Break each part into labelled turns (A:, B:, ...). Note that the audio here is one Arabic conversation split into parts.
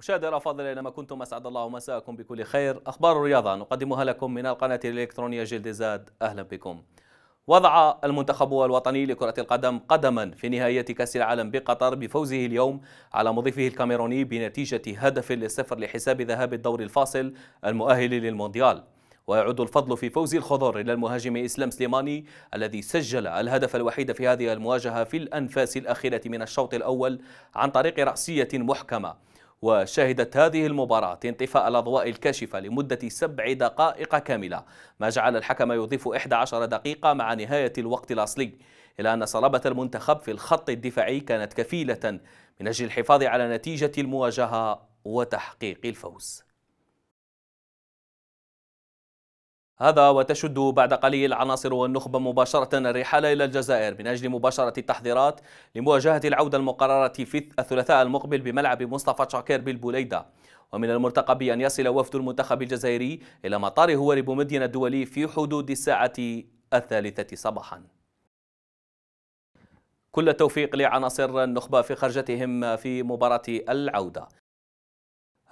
A: مشاهدي الافاضل اينما كنتم اسعد الله مساءكم بكل خير اخبار الرياضه نقدمها لكم من القناه الالكترونيه جلد زاد اهلا بكم وضع المنتخب الوطني لكرة القدم قدما في نهاية كأس العالم بقطر بفوزه اليوم على مضيفه الكاميروني بنتيجة هدف للصفر لحساب ذهاب الدور الفاصل المؤهل للمونديال ويعود الفضل في فوز الخضر إلى المهاجم إسلام سليماني الذي سجل الهدف الوحيد في هذه المواجهة في الأنفاس الأخيرة من الشوط الأول عن طريق رأسية محكمة وشهدت هذه المباراة انطفاء الأضواء الكاشفة لمدة سبع دقائق كاملة ما جعل الحكم يضيف 11 دقيقة مع نهاية الوقت الأصلي إلا أن صلابة المنتخب في الخط الدفاعي كانت كفيلة من أجل الحفاظ على نتيجة المواجهة وتحقيق الفوز هذا وتشد بعد قليل عناصر النخبة مباشرة الرحالة إلى الجزائر من أجل مباشرة التحضيرات لمواجهة العودة المقررة في الثلاثاء المقبل بملعب مصطفى شاكر بالبوليدة ومن المرتقب أن يصل وفد المنتخب الجزائري إلى مطار هواري بومدين الدولي في حدود الساعة الثالثة صباحاً كل التوفيق لعناصر النخبة في خرجتهم في مباراة العودة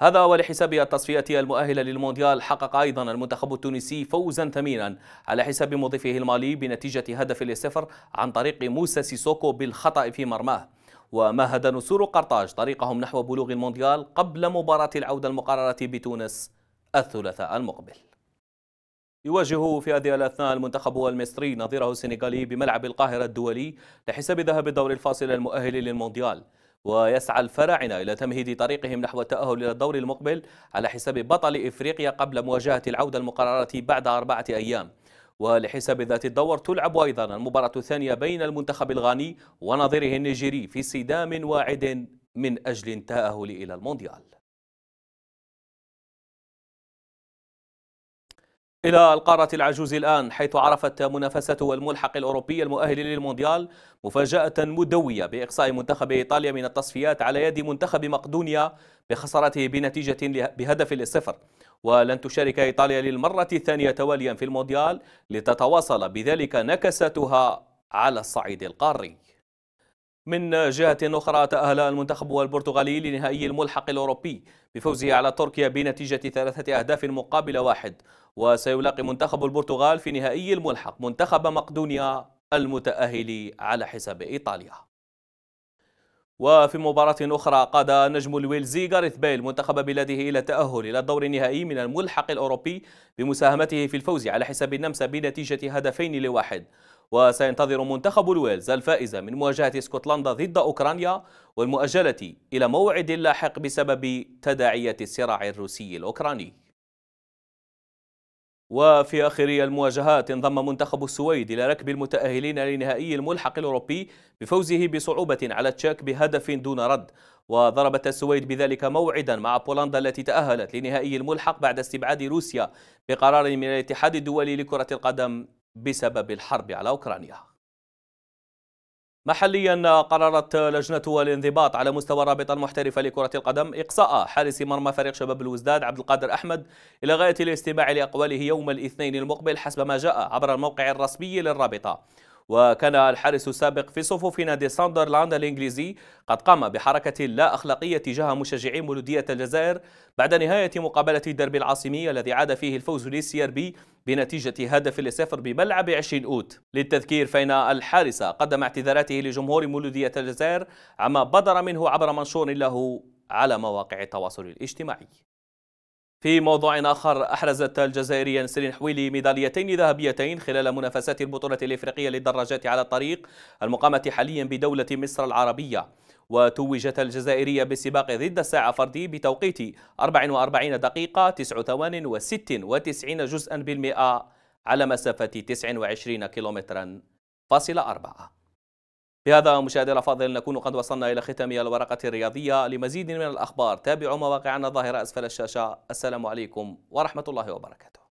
A: هذا ولحساب التصفيات المؤهلة للمونديال حقق أيضا المنتخب التونسي فوزا ثمينا على حساب مضيفه المالي بنتيجة هدف لصفر عن طريق موسى سيسوكو بالخطأ في مرماه ومهد نسور قرطاج طريقهم نحو بلوغ المونديال قبل مباراة العودة المقررة بتونس الثلاثاء المقبل يواجه في هذه الأثناء المنتخب المصري نظيره السنغالي بملعب القاهرة الدولي لحساب ذهاب الدور الفاصل المؤهل للمونديال ويسعى الفراعنة إلى تمهيد طريقهم نحو التأهل إلى الدور المقبل على حساب بطل إفريقيا قبل مواجهة العودة المقررة بعد أربعة أيام ولحساب ذات الدور تلعب أيضا المباراة الثانية بين المنتخب الغاني ونظيره النيجيري في صدام واعد من أجل التأهل إلى المونديال إلى القارة العجوز الآن حيث عرفت منافسة الملحق الأوروبي المؤهل للمونديال مفاجأة مدوية بإقصاء منتخب إيطاليا من التصفيات على يد منتخب مقدونيا بخسارته بنتيجة بهدف للصفر ولن تشارك إيطاليا للمرة الثانية تواليا في المونديال لتتواصل بذلك نكستها على الصعيد القاري من جهة أخرى تأهل المنتخب البرتغالي لنهائي الملحق الأوروبي بفوزه على تركيا بنتيجة ثلاثة أهداف مقابل واحد وسيلاقي منتخب البرتغال في نهائي الملحق منتخب مقدونيا المتأهل على حساب إيطاليا وفي مباراة أخرى قاد نجم الويلزي غاريث بيل منتخب بلاده إلى التأهل إلى الدور النهائي من الملحق الأوروبي بمساهمته في الفوز على حساب النمسا بنتيجة هدفين لواحد وسينتظر منتخب الويلز الفائز من مواجهة اسكتلندا ضد أوكرانيا والمؤجلة إلى موعد لاحق بسبب تداعيات الصراع الروسي الأوكراني وفي آخر المواجهات انضم منتخب السويد إلى ركب المتأهلين لنهائي الملحق الأوروبي بفوزه بصعوبة على تشاك بهدف دون رد وضربت السويد بذلك موعدا مع بولندا التي تأهلت لنهائي الملحق بعد استبعاد روسيا بقرار من الاتحاد الدولي لكرة القدم بسبب الحرب على أوكرانيا محليا قررت لجنة الانضباط على مستوى الرابطة المحترفة لكرة القدم إقصاء حارس مرمى فريق شباب الوزداد عبد القادر أحمد إلى غاية الاستماع لأقواله يوم الاثنين المقبل حسب ما جاء عبر الموقع الرسمي للرابطة وكان الحارس السابق في صفوف نادي ساندرلاند الإنجليزي قد قام بحركة لا أخلاقية تجاه مشجعي مولودية الجزائر بعد نهاية مقابلة الدرب العاصمي الذي عاد فيه الفوز للسي ار بي بنتيجة هدف لصفر بملعب 20 أوت للتذكير فإن الحارس قدم اعتذاراته لجمهور مولودية الجزائر عما بدر منه عبر منشور له على مواقع التواصل الاجتماعي في موضوع آخر أحرزت الجزائرية نسرين حويلي ميداليتين ذهبيتين خلال منافسات البطولة الإفريقية للدراجات على الطريق المقامة حاليا بدولة مصر العربية وتوجت الجزائرية بسباق ضد الساعة فردي بتوقيت 44 دقيقة 9 ثوان و96 جزءا بالمئة على مسافة 29 كيلومترا فاصل 4 بهذا مشاهدينا الافاضل نكون قد وصلنا الى ختام الورقه الرياضيه لمزيد من الاخبار تابعوا مواقعنا الظاهره اسفل الشاشه السلام عليكم ورحمه الله وبركاته